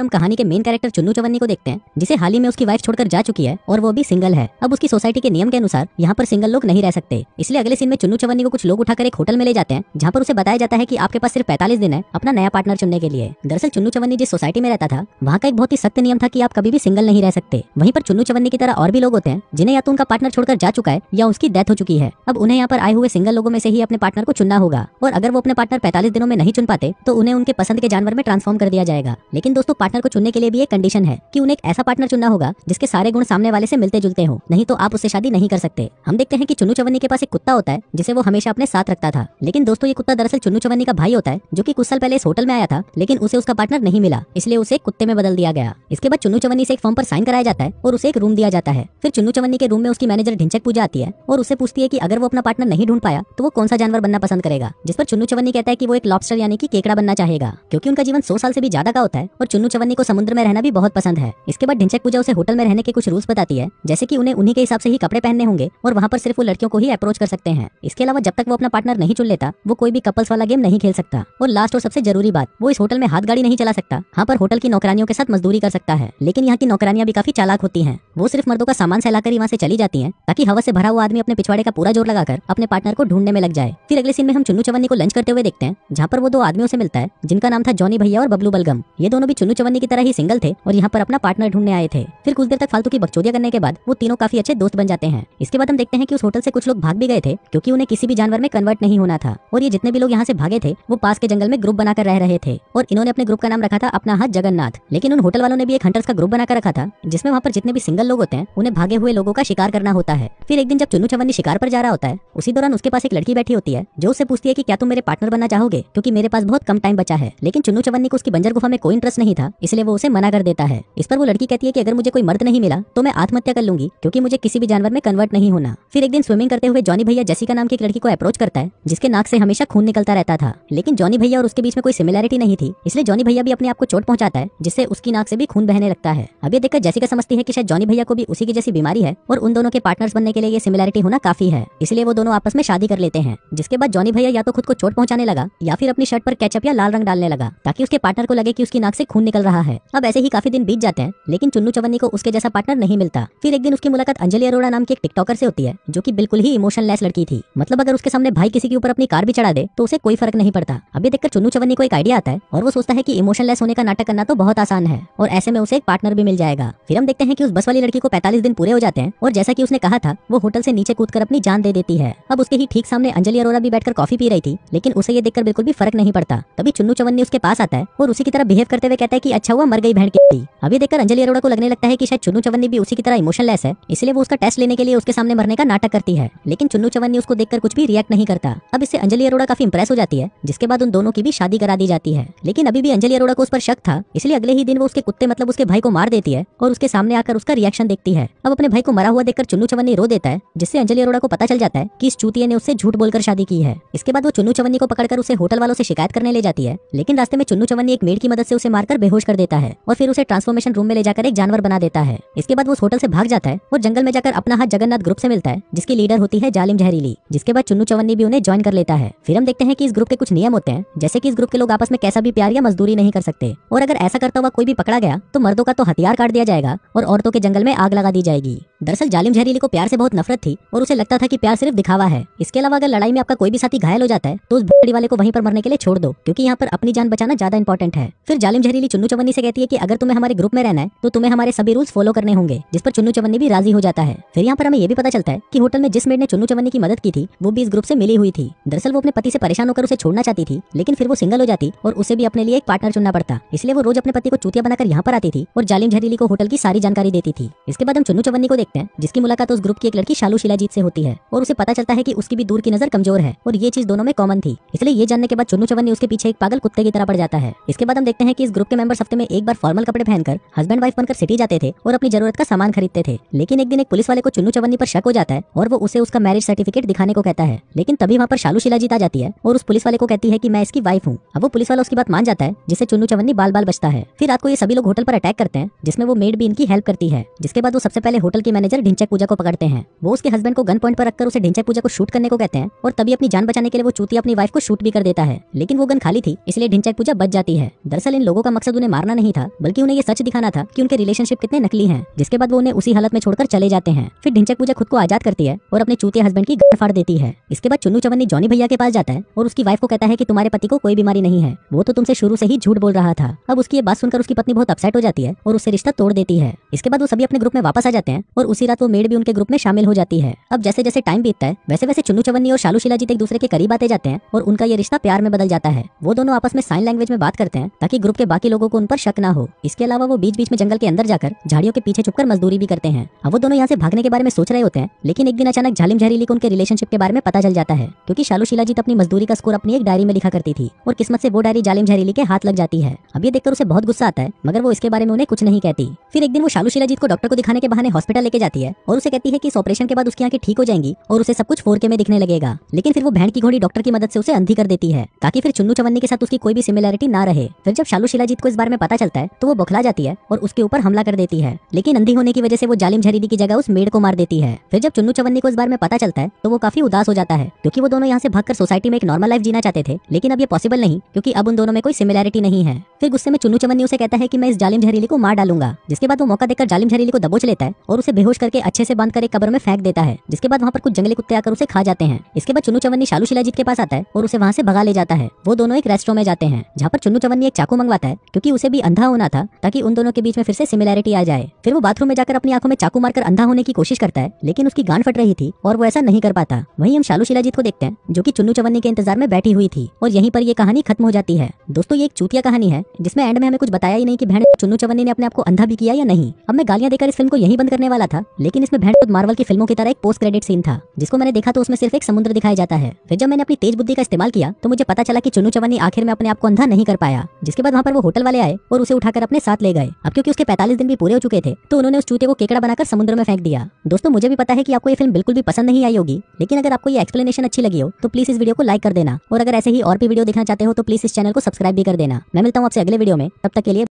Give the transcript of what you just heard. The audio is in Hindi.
हम कहानी के मेन कैरेक्टर चुन्नू चवन्नी को देखते हैं जिसे हाल ही में उसकी वाइफ छोड़कर जा चुकी है और वो भी सिंगल है अब उसकी सोसाइटी के नियम के अनुसार यहाँ पर सिंगल लोग नहीं रह सकते इसलिए अगले सीन में चुन्नू चवन्नी को कुछ लोग उठाकर एक होटल में ले जाते हैं जहाँ पर उसे बताया जाता है की आपके पास सिर्फ पैतालीस दिन है अपना नया पार्टनर चुनने के लिए दरअसल चुन्नू चवन्नी जिस सोसाइटी में रहता था वहाँ का एक बहुत ही सख्त नियम था की आप कभी भी सिंगल नहीं रह सकते वहीं पर चुन्नू चवन्नी की तरह और भी लोग होते हैं जिन्हें या तो उनका पार्टनर छोड़कर जा चुका है या उसकी डेथ हो चुकी है अब उन्हें यहाँ पर आए हुए सिंगल लोगों में से ही अपने पार्टनर को चुनना होगा और अगर वो अपने पार्टनर पैतालीस दिनों में नहीं चुन पाते तो उन्हें उनके पसंद के जानवर में ट्रांसफॉर्म कर दिया जाएगा लेकिन दोस्तों पार्टनर को चुनने के लिए भी एक कंडीशन है कि उन्हें एक ऐसा पार्टनर चुनना होगा जिसके सारे गुण सामने वाले से मिलते जुलते हो नहीं तो आप उससे शादी नहीं कर सकते हम देखते हैं कि चुनू चवनी के पास एक कुत्ता होता है जिसे वो हमेशा अपने साथ रखता था लेकिन दोस्तों ये कुत्ता दरअसल चुनू चवनी का भाई होता है जो की कुछ साल पहले इस होटल में आया था लेकिन उसे उसका पार्टनर नहीं मिला इसलिए उसे कुत्ते में बदल दिया गया इसके बाद चुनू चवनी से एक फॉर्म पर साइन कराया जाता है और उसे एक रूम दिया जाता है फिर चुनू चवनी के रूम में उसकी मैनेजर ढिंचक पूजा आती है और उसे पूछती है की अगर वो अपना पार्टनर नहीं ढूंढ पाया तो वो कौन सा जानवर बनना पसंद करेगा जिस पर चुनू चवनी कहता है कि वो एक लॉबस्टर यानी कि केकड़ा बनना चाहेगा क्योंकि उनका जीवन सौ साल से भी ज्यादा का होता है और चुनू सवनी को समुद्र में रहना भी बहुत पसंद है इसके बाद ढिंचक पूजा उसे होटल में रहने के कुछ रूल्स बताती है जैसे कि उन्हें उन्हीं के हिसाब से ही कपड़े पहनने होंगे और वहाँ पर सिर्फ वो लड़कियों को ही अप्रोच कर सकते हैं इसके अलावा जब तक वो अपना पार्टनर नहीं चुन लेता वो कोई भी कपल्स वाला गेम नहीं खेल सकता और लास्ट और सबसे जरूरी बात वो इस होटल में हाथ गाड़ी नहीं चला सकता हाँ पर होटल की नौकरानियों के साथ मजदूरी कर सकता है लेकिन यहाँ की नौकरानियां भी काफी चालाक होती है वो सिर्फ मर्दों का सामान कर वहाँ से चली जाती है ताकि हवा से भरा हुआ आदमी अपने पिछवाड़े का पूरा जोर लगाकर अपने पार्टनर को ढूंढने में लग जाए फिर अगले सीन में हम चुनू चवनी को लंच करते हुए देखते हैं जहाँ पर वो दो आदमियों से मिलता है जिनका नाम था जॉनी भैया और बबलू बलगम ये दोनों भी चुनू चवन्नी लालवानी की तरह ही सिंगल थे और यहाँ पर अपना पार्टनर ढूंढने आए थे फिर कुछ देर तक फालतू की बकचोदिया करने के बाद वो तीनों काफी अच्छे दोस्त बन जाते हैं इसके बाद हम देखते हैं कि उस होटल से कुछ लोग भाग भी गए थे क्योंकि उन्हें किसी भी जानवर में कन्वर्ट नहीं होना था और ये जितने भी लोग यहाँ से भागे थे वो पास के जंगल में ग्रुप बनाकर रह रहे थे और इन्होंने अपने ग्रुप का नाम रखा था अपना हाथ जगन्नाथ लेकिन उन होटल वालों ने भी एक हंटर्स का ग्रुप बनाकर रखा था जिसमें वहाँ पर जितने भी सिंगल लोग होते हैं उन्हें भागे हुए लोगों का शिकार करना होता है फिर एक दिन जब चुनू चवन्नी शिकार पर जा रहा होता है उसी दौरान उसके पास एक लड़की बैठी होती है जो उससे पूछती है की क्या तुम मेरे पार्टनर बनना चाहोगे क्योंकि मेरे पास बहुत कम टाइम बचा है लेकिन चुनू चवन्नी को उसकी बंजर गुफा में कोई इंटरेस्ट नहीं था इसलिए वो उसे मना कर देता है इस पर वो लड़की कहती है कि अगर मुझे कोई मर्द नहीं मिला तो मैं आत्महत्या कर लूंगी क्योंकि मुझे किसी भी जानवर में कन्वर्ट नहीं होना फिर एक दिन स्विमिंग करते हुए जॉनी भैया का नाम की एक लड़की को अप्रोच करता है जिसके नाक से हमेशा खून निकलता रहता था लेकिन जॉनी भैया और उसके बीच में कोई सिमिलैरिटी नहीं थी इसलिए जॉनी भैया भी अपने आप को चोट पहुंचाता है जिससे उसकी नाक से भी खून बहने लगता है अब ये देखकर का समझती है कि शायद जॉनी भैया को भी उसी की जैसी बीमारी है और उन दोनों के पार्टनर्स बनने के लिए ये सिमिलरिटी होना काफी है इसलिए वो दोनों आपस में शादी कर लेते हैं जिसके बाद जॉनी भैया या तो खुद को चोट पहुंचाने लगा या फिर अपनी शर्ट पर कैचअप या लाल रंग डालने लगा ताकि उसके पार्टनर को लगे की उसकी नाक से खून निकल रहा रहा है अब ऐसे ही काफी दिन बीत जाते हैं लेकिन चुन्नू चवन्नी को उसके जैसा पार्टनर नहीं मिलता फिर एक दिन उसकी मुलाकात अंजलि अरोड़ा नाम की एक टिकटॉकर से होती है जो की बिल्कुल ही इमोशनलेस लड़की थी मतलब अगर उसके सामने भाई किसी के ऊपर अपनी कार भी चढ़ा दे तो उसे कोई फर्क नहीं पड़ता अभी देखकर चुन्नू चवन्नी को एक आइडिया आता है और वो सोचता है की इमोशनलेस होने का नाटक करना तो बहुत आसान है और ऐसे में उसे एक पार्टनर भी मिल जाएगा फिर हम देखते हैं की उस बस वाली लड़की को पैंतालीस दिन पूरे हो जाते हैं और जैसा की उसने कहा था वो होटल से नीचे कूद अपनी जान दे देती है अब उसके ही ठीक सामने अंजलि अरोड़ा भी बैठकर कॉफी पी रही थी लेकिन उसे ये देखकर बिल्कुल भी फर्क नहीं पड़ता तभी चुन्नू चवन्नी उसके पास आता है और उसी की तरह बिहेव करते हुए कहता है कि की अच्छा हुआ मर गई बहन की अभी देखकर अंजलि अरोड़ा को लगने लगता है कि शायद चुनू चवन्नी भी उसी की तरह इमोशनलेस है इसलिए वो उसका टेस्ट लेने के लिए उसके सामने मरने का नाटक करती है लेकिन चुनू चवन्नी उसको देखकर कुछ भी रिएक्ट नहीं करता अब इससे अंजलि अरोड़ा काफी इंप्रेस हो जाती है जिसके बाद उन दोनों की भी शादी करा दी जाती है लेकिन अभी भी अंजलि अरोड़ा को उस पर शक था इसलिए अगले ही दिन वो उसके कुत्ते मतलब उसके भाई को मार देती है और उसके सामने आकर उसका रिएक्शन देखती है अब अपने भाई को मरा हुआ देखकर चुनू चवन्नी रो देता है जिससे अंजलि अरोड़ा को पता चल जाता है कि इस चूती ने उससे झूठ बोलकर शादी की है इसके बाद वो चुनू चवन्नी को पकड़कर उसे होटल वालों से शिकायत करने ले जाती है लेकिन रास्ते में चुनू चवन्नी एक मेड की मदद से उसे मारकर बेहोश बेहोश कर देता है और फिर उसे ट्रांसफॉर्मेशन रूम में ले जाकर एक जानवर बना देता है इसके बाद वो उस होटल से भाग जाता है और जंगल में जाकर अपना हाथ जगन्नाथ ग्रुप से मिलता है जिसकी लीडर होती है जालिम जहरीली जिसके बाद चुनू चवन्नी भी उन्हें ज्वाइन कर लेता है फिर हम देखते हैं कि इस ग्रुप के कुछ नियम होते हैं जैसे कि इस ग्रुप के लोग आपस में कैसा भी प्यार या मजदूरी नहीं कर सकते और अगर ऐसा करता हुआ कोई भी पकड़ा गया तो मर्दों का तो हथियार काट दिया जाएगा और औरतों के जंगल में आग लगा दी जाएगी दरअसल जालिम जहरीली को प्यार से बहुत नफरत थी और उसे लगता था कि प्यार सिर्फ दिखावा है इसके अलावा अगर लड़ाई में आपका कोई भी साथी घायल हो जाता है तो उस बड़ी वाले को वहीं पर मरने के लिए छोड़ दो क्योंकि यहाँ पर अपनी जान बचाना ज्यादा इंपॉर्टेंट है फिर जालिम जहरीली चुनू चवन्नी से कहती है कि अगर तुम्हें हमारे ग्रुप में रहना है तो तुम्हें हमारे सभी रूल्स फॉलो करने होंगे जिस पर चुनू चवन्नी भी राजी हो जाता है फिर यहाँ पर हमें यह भी पता चलता है की होटल में जिस मेड ने चुनू चवन्नी की मदद की थी वो भी इस ग्रुप से मिली हुई थी दरअसल वो अपने पति से परेशान होकर उसे छोड़ना चाहती थी लेकिन फिर वो सिंगल हो जाती और उसे भी अपने लिए एक पार्टनर चुनना पड़ता इसलिए वो रोज अपने पति को चूतिया बनाकर यहाँ पर आती थी और जालिम जहरीली को होटल की सारी जानकारी देती थी इसके बाद हम चुनू चवन्नी को देख देखते हैं जिसकी मुलाकात उस ग्रुप की एक लड़की शालू शिलाजीत से होती है और उसे पता चलता है की उसकी भी दूर की नजर कमजोर है और ये चीज दोनों में कॉमन थी इसलिए ये जानने के बाद चवन ने उसके पीछे एक पागल कुत्ते की तरह पड़ जाता है इसके बाद हम देखते हैं कि इस ग्रुप के मेंबर हफ्ते में एक बार फॉर्मल कपड़े पहनकर हस्बैंड वाइफ बनकर सिटी जाते थे और अपनी जरूरत का सामान खरीदते थे लेकिन एक दिन एक पुलिस वाले को चुनू चवन्नी पर शक हो जाता है और वो उसे उसका मैरिज सर्टिफिकेट दिखाने को कहता है लेकिन तभी वहाँ पर शालू शिलाजीत आ जाती है और उस पुलिस वाले को कहती है की मैं इसकी वाइफ हूँ अब वो पुलिस वाला उसकी बात मान जाता है जिससे चुनू चवन्नी बाल बाल बचता है फिर रात को ये सभी लोग होटल पर अटैक करते हैं जिसमें वो मेड भी इनकी हेल्प करती है जिसके बाद वो सबसे पहले होटल की मैनेजर ढिंचक पूजा को पकड़ते हैं वो उसके हस्बैंड को गन पॉइंट पर रखकर उसे ढिंचक पूजा को शूट करने को कहते हैं और तभी अपनी जान बचाने के लिए वो चूती अपनी वाइफ को शूट भी कर देता है लेकिन वो गन खाली थी इसलिए ढिंचक पूजा बच जाती है दरअसल इन लोगों का मकसद उन्हें मारना नहीं था बल्कि उन्हें ये सच दिखाना था की उनके रिलेशनशिप कितने नकली है जिसके बाद वो उन्हें उसी हालत में छोड़कर चले जाते हैं फिर ढिंचक पूजा खुद को आजाद करती है और अपने चूती हस्बैंड की गन फाड़ देती है इसके बाद चुनू चवनी जॉनी भैया के पास जाता है और उसकी वाइफ को कहता है की तुम्हारे पति को कोई बीमारी नहीं है वो तो तुमसे शुरू से ही झूठ बोल रहा था अब उसकी ये बात सुनकर उसकी पत्नी बहुत अपसेट हो जाती है और उससे रिश्ता तोड़ देती है इसके बाद वो सभी अपने ग्रुप में वापस आ जाते हैं और उसी रात वो मेड भी उनके ग्रुप में शामिल हो जाती है अब जैसे जैसे टाइम बीतता है वैसे वैसे चुनू चवन्नी और शालू शिलाजीत तो एक दूसरे के करीब आते जाते हैं और उनका ये रिश्ता प्यार में बदल जाता है वो दोनों आपस में साइन लैंग्वेज में बात करते हैं ताकि ग्रुप के बाकी लोगों को उन पर शक न हो इसके अलावा वो बीच बीच में जंगल के अंदर जाकर झाड़ियों के पीछे छुपकर मजदूरी भी करते हैं अब वो दोनों यहाँ से भागने के बारे में सोच रहे होते हैं लेकिन एक दिन अचानक झालिम झहरीली को उनके रिलेशनशिप के बारे में पता चल जाता है क्योंकि शालू शिलाजीत तो अपनी मजदूरी का स्कोर अपनी एक डायरी में लिखा करती थी और किस्मत से वो डायरी जालिम झहरीली के हाथ लग जाती है अब ये देखकर उसे बहुत गुस्सा आता है मगर वो इसके बारे में उन्हें कुछ नहीं कहती फिर एक दिन वो शालू शिलाजीत को डॉक्टर को दिखाने के बहाने हॉस्पिटल लेके जाती है और उसे कहती है कि इस ऑपरेशन के बाद उसकी आंखें ठीक हो जाएंगी और उसे सब कुछ फोर में दिखने लगेगा लेकिन फिर वो बहन की घोड़ी डॉक्टर की मदद से उसे अंधी कर देती है ताकि फिर चुन्नू चवन्नी के साथ उसकी कोई भी सिमिलरिटी ना रहे फिर जब शालू शिलाजीत को इस बारे में पता चलता है तो वो बुखला जाती है और उसके ऊपर हमला कर देती है लेकिन अंधी होने की वजह से वो जालिम झरीदी की जगह उस मेड को मार देती है फिर जब चुन्नू चवन्नी को इस बारे में पता चलता है तो वो काफी उदास हो जाता है क्योंकि वो दोनों यहाँ से भागकर सोसाइटी में एक नॉर्मल लाइफ जीना चाहते थे लेकिन अब ये पॉसिबल नहीं क्योंकि अब उन दोनों में कोई सिमिलरिटी नहीं है फिर गुस्से में चुन्नू चवन्नी उसे कहता है कि मैं इस जालिम झरीली को मार डालूंगा जिसके बाद वो मौका देकर जालिम झरीली को दबोच लेता है और उसे बेहोश बेहोश करके अच्छे से बांध कर एक कबर में फेंक देता है जिसके बाद वहाँ पर कुछ जंगली कुत्ते आकर उसे खा जाते हैं इसके बाद चुनू चवन्नी शालू शिलाजीत के पास आता है और उसे वहाँ से भगा ले जाता है वो दोनों एक रेस्टोरेंट में जाते हैं जहाँ पर चुनू चवन्नी एक चाकू मंगवाता है क्योंकि उसे भी अंधा होना था ताकि उन दोनों के बीच में फिर से सिमिलैरिटी आ जाए फिर वो बाथरूम में जाकर अपनी आंखों में चाकू मारकर अंधा होने की कोशिश करता है लेकिन उसकी गांड फट रही थी और वो ऐसा नहीं कर पाता वहीं हम शालू शिलाजीत को देखते हैं जो की चुनू चवन्नी के इंतजार में बैठी हुई थी और यहीं पर ये कहानी खत्म हो जाती है दोस्तों ये एक चूतिया कहानी है जिसमें एंड में हमें कुछ बताया ही नहीं की बहन चुनू चवन्नी ने अपने आपको अंधा भी किया या नहीं अब मैं गालियां देकर इस फिल्म को यही बंद करने वाला था लेकिन इसमें भैंड मार्वल की फिल्मों की तरह एक पोस्ट क्रेडिट सीन था जिसको मैंने देखा तो उसमें सिर्फ एक समुद्र दिखाया जाता है फिर जब मैंने अपनी तेज बुद्धि का इस्तेमाल किया तो मुझे पता चला की चुनू चवानी आखिर में अपने आपको अंधा नहीं कर पाया जिसके बाद वहाँ पर वो होटल वाले आए और उसे उठाकर अपने साथ ले गए अब क्योंकि उसके पैंतालीस दिन भी पूरे हो चुके थे तो उन्होंने उस चूते को केकड़ा बनाकर समुद्र में फेंक दिया दोस्तों मुझे भी पता है कि आपको ये फिल्म बिल्कुल भी पसंद नहीं आई होगी लेकिन अगर आपको ये एक्सप्लेनेशन अच्छी लगी हो तो प्लीज इस वीडियो को लाइक कर देना और अगर ऐसे ही और भी वीडियो देखना चाहते हो तो प्लीज इस चैनल को सब्सक्राइब भी कर देना मैं मिलता हूँ आपसे अगले वीडियो में तब तक के लिए